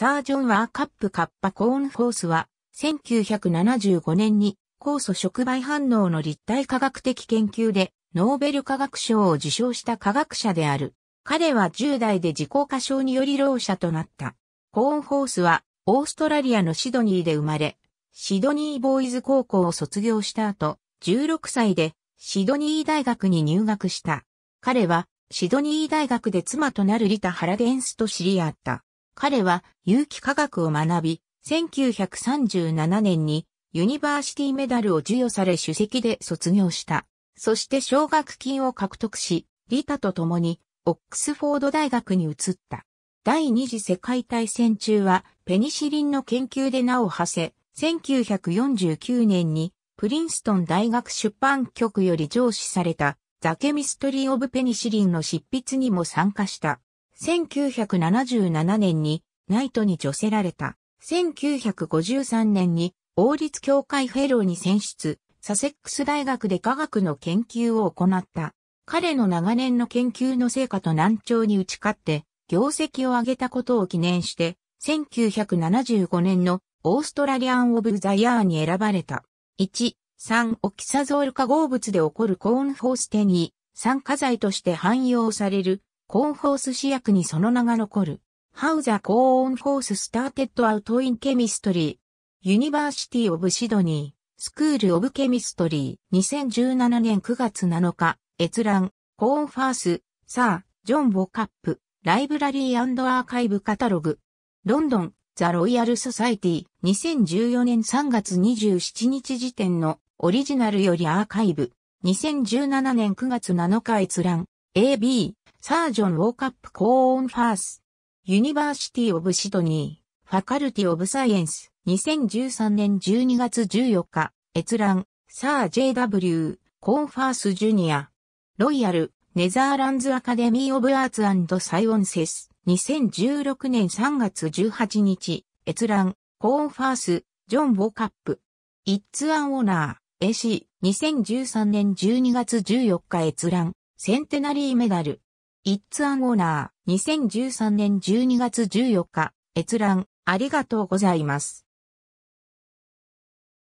サージョン・ワーカップ・カッパ・コーン・ホースは、1975年に酵素触媒反応の立体科学的研究でノーベル化学賞を受賞した科学者である。彼は10代で自己過小により老者となった。コーンホースはオーストラリアのシドニーで生まれ、シドニーボーイズ高校を卒業した後、16歳でシドニー大学に入学した。彼はシドニー大学で妻となるリタ・ハラデンスと知り合った。彼は有機化学を学び、1937年にユニバーシティメダルを授与され主席で卒業した。そして奨学金を獲得し、リタと共にオックスフォード大学に移った。第二次世界大戦中はペニシリンの研究で名を馳せ、1949年にプリンストン大学出版局より上司されたザケミストリー・オブ・ペニシリンの執筆にも参加した。1977年にナイトに除せられた。1953年に王立協会フェローに選出、サセックス大学で科学の研究を行った。彼の長年の研究の成果と難聴に打ち勝って、業績を上げたことを記念して、1975年のオーストラリアン・オブ・ザ・ヤーに選ばれた。1、3、オキサゾール化合物で起こるコーンフォーステニー、酸化剤として汎用されるコーンフォース試薬にその名が残る。How the c o ー n ス o r テ e Started Out in Chemistry University of Sydney School of Chemistry 2017年9月7日閲覧コーンファースサージョン・ボカップライブラリーアーカイブカタログロンドンザ・ロイヤル・ソサイティ2014年3月27日時点のオリジナルよりアーカイブ2017年9月7日閲覧 AB サージョン・ウォーカップ・コーン・ファース、ユニバーシティ・オブ・シドニー、ファカルティ・オブ・サイエンス、2013年12月14日、閲覧、サー JW、コーン・ファース・ジュニア、ロイヤル、ネザーランズ・アカデミー・オブ・アーツサイオンセス、2016年3月18日、閲覧、コーン・ファース、ジョン・ウォーカップ、イッツ・アン・オーナー、AC、2013年12月14日閲覧、センテナリーメダル。It's an honor 2013年12月14日閲覧ありがとうございます。